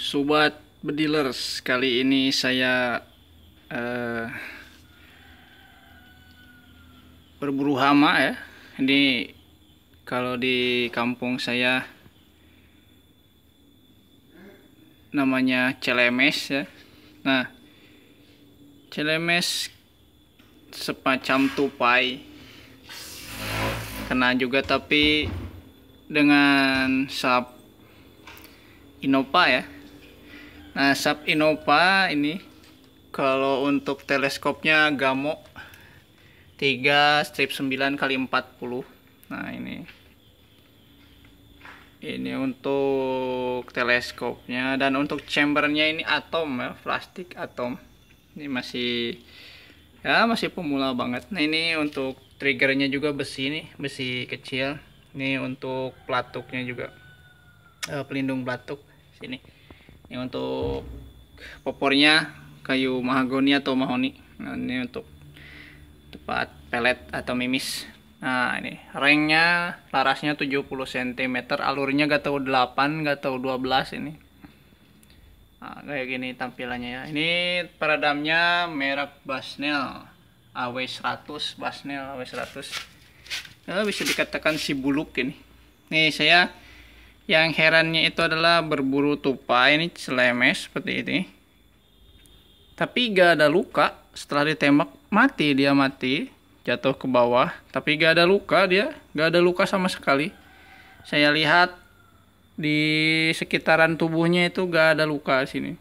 Sobat Bedilers, kali ini saya uh, berburu hama ya. Ini kalau di kampung saya namanya celemes ya. Nah, celemes sepacam tupai. Kena juga tapi dengan sap Innova ya nah sub Innova ini kalau untuk teleskopnya Gamo 3 strip 9 kali 40 nah ini ini untuk teleskopnya dan untuk chambernya ini atom ya plastik atom ini masih ya masih pemula banget nah ini untuk triggernya juga besi nih besi kecil ini untuk platuknya juga uh, pelindung batuk sini ini untuk popornya kayu mahagoni atau mahoni nah, ini untuk tempat pelet atau mimis nah ini rengnya larasnya 70 cm alurnya gak tahu 8 gak tahu 12 ini nah, kayak gini tampilannya ya ini peredamnya merek Basnel AW100 Basnel AW100 nah, bisa dikatakan si buluk ini nih saya yang herannya itu adalah berburu tupai ini selemes seperti ini tapi gak ada luka setelah ditembak mati dia mati jatuh ke bawah tapi gak ada luka dia gak ada luka sama sekali saya lihat di sekitaran tubuhnya itu gak ada luka sini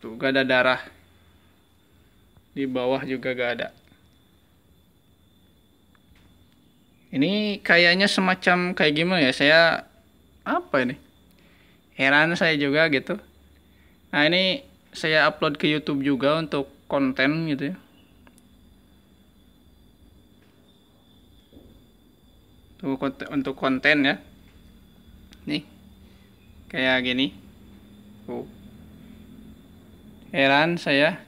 tuh gak ada darah di bawah juga gak ada Ini kayaknya semacam kayak gimana ya? Saya apa ini? Heran saya juga gitu. Nah, ini saya upload ke YouTube juga untuk konten gitu ya. Tuh, konten, untuk konten ya. Nih. Kayak gini. Tuh. Heran saya.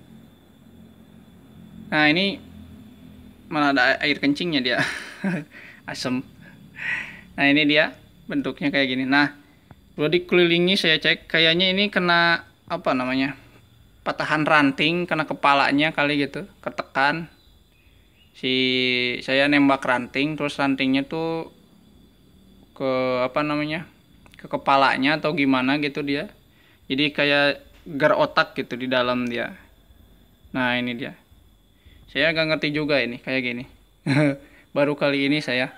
Nah, ini mana ada air kencingnya dia. asem, nah ini dia bentuknya kayak gini nah kalau dikelilingi saya cek kayaknya ini kena apa namanya patahan ranting kena kepalanya kali gitu ketekan si saya nembak ranting terus rantingnya tuh ke apa namanya ke kepalanya atau gimana gitu dia jadi kayak gar otak gitu di dalam dia nah ini dia saya nggak ngerti juga ini kayak gini baru kali ini saya.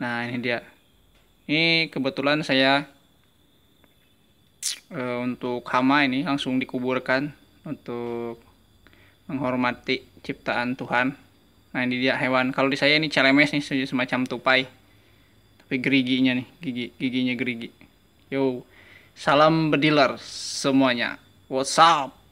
Nah, ini dia. Ini kebetulan saya e, untuk hama ini langsung dikuburkan untuk menghormati ciptaan Tuhan. Nah, ini dia hewan. Kalau di saya ini celemes nih semacam tupai. Tapi geriginya nih, gigi giginya gerigi. Yo, salam bediler semuanya. What's up?